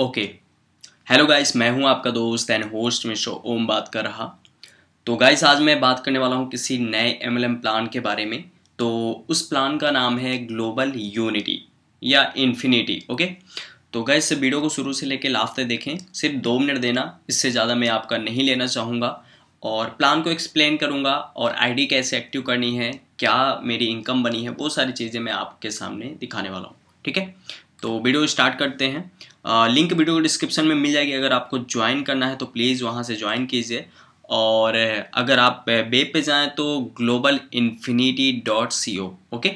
Okay hello guys मैं हूं आपका दोस्त एंड होस्ट में शो ओम बात कर रहा तो गाइस आज मैं बात करने वाला हूं किसी नए एमएलएम प्लान के बारे में तो उस प्लान का नाम है ग्लोबल यूनिटी या इन्फिनिटी ओके तो गाइस वीडियो को शुरू से लेकर लास्ट तक देखें सिर्फ दो मिनट देना इससे ज़्यादा मैं आपका नहीं लेना चाहूँगा और प्लान को एक्सप्लेन करूँगा और आईडी कैसे एक्टिव करनी है क्या मेरी इनकम बनी है वो सारी चीज़ें मैं आपके सामने दिखाने वाला हूँ ठीक है तो वीडियो स्टार्ट करते हैं लिंक वीडियो डिस्क्रिप्शन में मिल जाएगी अगर आपको ज्वाइन करना है तो प्लीज़ वहाँ से ज्वाइन कीजिए और अगर आप वेब पे जाएँ तो global infinity dot C O okay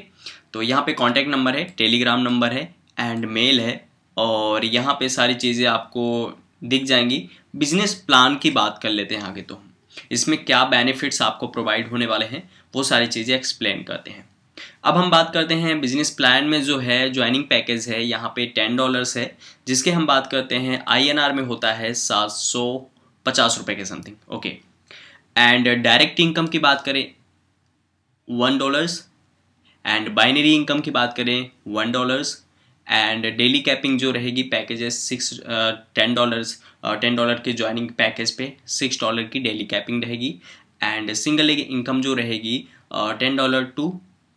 तो यहाँ पे कांटेक्ट नंबर है टेलीग्राम नंबर है एंड मेल है और यहाँ पे सारी चीज़ें आपको दिख जाएंगी बिजनेस प्लान की बात कर लेते हैं आगे तो इसमें क्या बेनिफिट्स आपको प्रोवाइड होने वाले हैं वो सारी चीज़ें एक्सप्लेन करते हैं अब हम बात करते हैं बिजनेस प्लान में जो है ज्वाइनिंग पैकेज है यहाँ पे टेन डॉलर्स है जिसके हम बात करते हैं आई में होता है सात सौ पचास रुपये के something okay and direct income की बात करें one dollars and binary income की बात करें one dollars and daily capping जो रहेगी packages six ten dollars ten dollar के ज्वाइनिंग पैकेज पे सिक्स डॉलर की डेली कैपिंग रहेगी एंड सिंगल इनकम जो रहेगी ten dollar two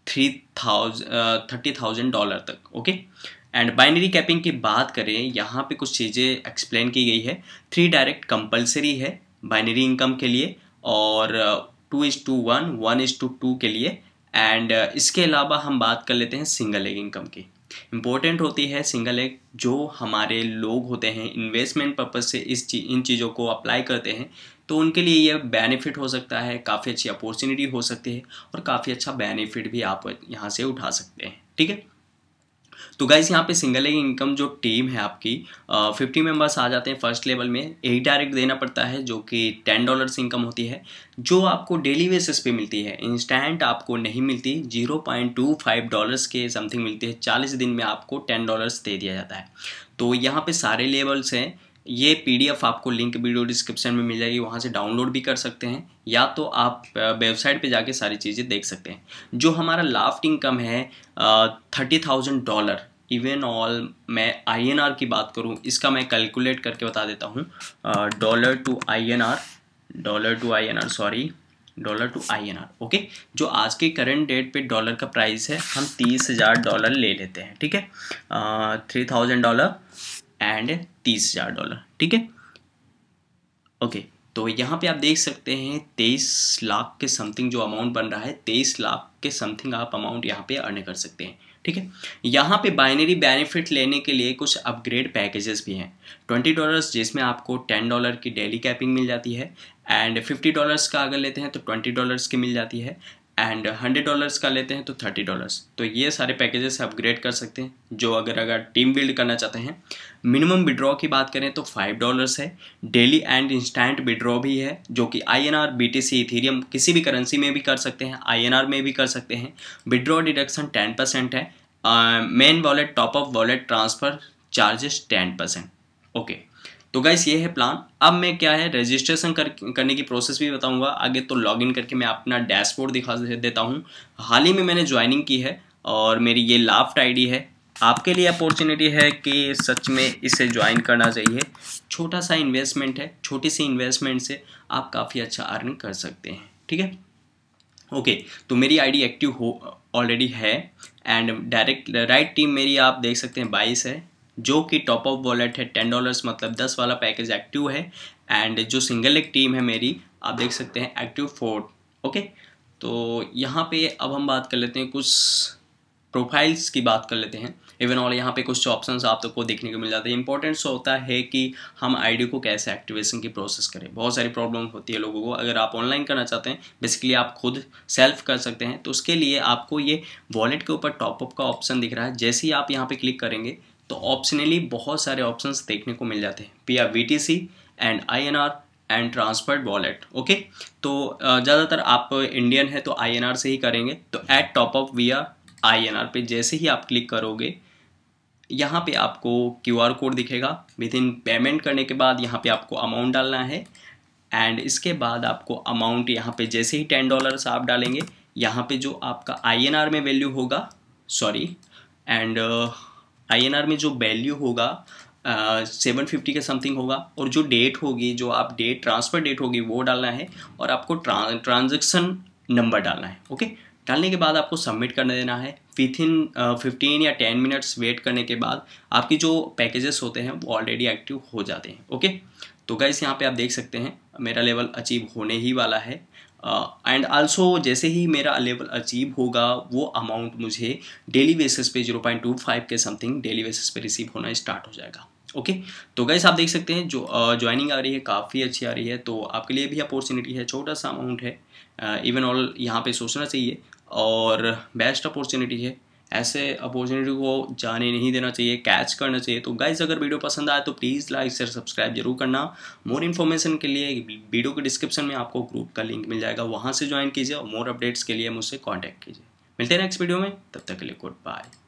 three thousand thirty thousand dollar तक ओके एंड बाइनरी कैपिंग की बात करें यहाँ पे कुछ चीज़ें एक्सप्लेन की गई है थ्री डायरेक्ट कंपलसरी है बाइनरी इनकम के लिए और two is two one one is two two के लिए एंड uh, इसके अलावा हम बात कर लेते हैं सिंगल एग इनकम की इम्पोर्टेंट होती है सिंगल एग जो हमारे लोग होते हैं इन्वेस्टमेंट पर्पज से इस चीज इन चीज़ों को अप्लाई करते हैं तो उनके लिए ये बेनिफिट हो सकता है काफ़ी अच्छी अपॉर्चुनिटी हो सकती है और काफ़ी अच्छा बेनिफिट भी आप यहाँ से उठा सकते हैं ठीक है तो गाइज यहाँ पे सिंगल लेग इनकम जो टीम है आपकी फिफ्टी मेंबर्स आ जाते हैं फर्स्ट लेवल में एक डायरेक्ट देना पड़ता है जो कि टेन डॉलर से इनकम होती है जो आपको डेली बेसिस पे मिलती है इंस्टेंट आपको नहीं मिलती zero point two five dollars के समथिंग मिलती है चालीस दिन में आपको टेन डॉलर्स दे दिया जाता है तो यहाँ पे सारे लेवल्स हैं ये पीडीएफ आपको लिंक वीडियो डिस्क्रिप्शन में मिल जाएगी वहाँ से डाउनलोड भी कर सकते हैं या तो आप वेबसाइट पे जाके सारी चीज़ें देख सकते हैं जो हमारा लाफ्ट इनकम है thirty thousand dollar even all मैं आईएनआर की बात करूँ इसका मैं कैलकुलेट करके बता देता हूँ dollar to INR dollar to I sorry dollar to I okay जो आज के करेंट डेट पे डॉलर का प्राइस है हम तीस हज़ार डॉलर ले लेते हैं ठीक है थ्री थाउजेंड डॉलर एंड तीस हज़ार डॉलर ठीक है ओके तो यहाँ पे आप देख सकते हैं तेईस लाख के समथिंग जो अमाउंट बन रहा है तेईस लाख के समथिंग आप अमाउंट यहाँ पे अर्न कर सकते हैं ठीक है यहाँ पे बाइनरी बेनिफिट लेने के लिए कुछ अपग्रेड पैकेजेस भी हैं ट्वेंटी डॉलर्स जिसमें आपको टेन डॉलर की डेली कैपिंग मिल जाती है एंड फिफ्टी डॉलर्स का अगर लेते हैं तो ट्वेंटी डॉलर्स की मिल जाती है एंड हंड्रेड डॉलर्स का लेते हैं तो थर्टी डॉलर्स तो ये सारे पैकेजेस अपग्रेड कर सकते हैं जो अगर अगर टीम बिल्ड करना चाहते हैं मिनिमम विड्रॉ की बात करें तो फाइव डॉलर्स है डेली एंड इंस्टेंट विड्रॉ भी है जो कि I N R B T C Ethereum किसी भी करेंसी में भी कर सकते हैं आई एन आर में भी कर सकते हैं विड्रॉ डिडक्शन टेन परसेंट है main wallet top up wallet transfer charges ten percent okay तो गाइस ये है प्लान अब मैं क्या है रजिस्ट्रेशन कर, करने की प्रोसेस भी बताऊंगा आगे तो लॉगिन करके मैं अपना डैशबोर्ड दिखा देता हूँ हाल ही में मैंने ज्वाइनिंग की है और मेरी ये लाफ्ट आईडी है आपके लिए अपॉर्चुनिटी है कि सच में इसे ज्वाइन करना चाहिए छोटा सा इन्वेस्टमेंट है छोटी सी इन्वेस्टमेंट से आप काफ़ी अच्छा अर्निंग कर सकते हैं ठीक है ओके तो मेरी आई एक्टिव हो ऑलरेडी है एंड डायरेक्ट राइट टीम मेरी आप देख सकते हैं बाईस है जो कि टॉप ऑफ वॉलेट है टेन डॉलर्स मतलब दस वाला पैकेज एक्टिव है एंड जो सिंगल एक टीम है मेरी आप देख सकते हैं एक्टिव फोर ओके तो यहाँ पे अब हम बात कर लेते हैं कुछ प्रोफाइल्स की बात कर लेते हैं इवन ऑल यहाँ पे कुछ ऑप्शंस आप लोग तो को देखने को मिल जाते हैं इंपॉर्टेंट होता है कि हम आईडी को कैसे एक्टिवेशन की प्रोसेस करें बहुत सारी प्रॉब्लम होती है लोगों को अगर आप ऑनलाइन करना चाहते हैं बेसिकली आप खुद सेल्फ कर सकते हैं तो उसके लिए आपको ये वॉलेट के ऊपर टॉपअप का ऑप्शन दिख रहा है जैसे ही आप यहाँ पर क्लिक करेंगे तो ऑप्शनली बहुत सारे ऑप्शन देखने को मिल जाते हैं P R V T C and I N R and transferred wallet okay तो ज़्यादातर आप इंडियन है तो आई एन आर से ही करेंगे तो at top up R I N R पे जैसे ही आप क्लिक करोगे यहाँ पे आपको क्यू आर कोड दिखेगा विद इन पेमेंट करने के बाद यहाँ पे आपको अमाउंट डालना है एंड इसके बाद आपको अमाउंट यहाँ पे जैसे ही टेन डॉलर्स आप डालेंगे यहाँ पे जो आपका आई एन आर में वैल्यू होगा सॉरी एंड uh, आर में जो वैल्यू होगा सेवन uh, फिफ्टी का समथिंग होगा और जो डेट होगी जो आप डेट ट्रांसफ़र डेट होगी वो डालना है और आपको ट्रांजेक्शन नंबर डालना है ओके डालने के बाद आपको सबमिट करने देना है विथ इन फिफ्टीन या टेन मिनट्स वेट करने के बाद आपकी जो पैकेजेस होते हैं वो ऑलरेडी एक्टिव हो जाते हैं ओके okay? तो गाइस यहाँ पे आप देख सकते हैं मेरा लेवल अचीव होने ही वाला है एंड uh, आल्सो जैसे ही मेरा लेवल अचीव होगा वो अमाउंट मुझे डेली बेसिस पे जीरो पॉइंट टू फाइव के समथिंग डेली बेसिस पे रिसीव होना स्टार्ट हो जाएगा ओके okay? तो गैस आप देख सकते हैं जो ज्वाइनिंग uh, आ रही है काफ़ी अच्छी आ रही है तो आपके लिए भी अपॉर्चुनिटी है छोटा सा अमाउंट है इवन uh, ऑल यहाँ पे सोचना चाहिए और बेस्ट अपॉर्चुनिटी है ऐसे अपॉर्चुनिटी को जाने नहीं देना चाहिए कैच करना चाहिए तो गाइज अगर वीडियो पसंद आए तो प्लीज़ लाइक शेयर सब्सक्राइब जरूर करना मोर इन्फॉर्मेशन के लिए वीडियो के डिस्क्रिप्शन में आपको ग्रुप का लिंक मिल जाएगा वहाँ से ज्वाइन कीजिए और मोर अपडेट्स के लिए मुझसे कॉन्टैक्ट कीजिए मिलते हैं नेक्स्ट वीडियो में तब तक के लिए गुड बाय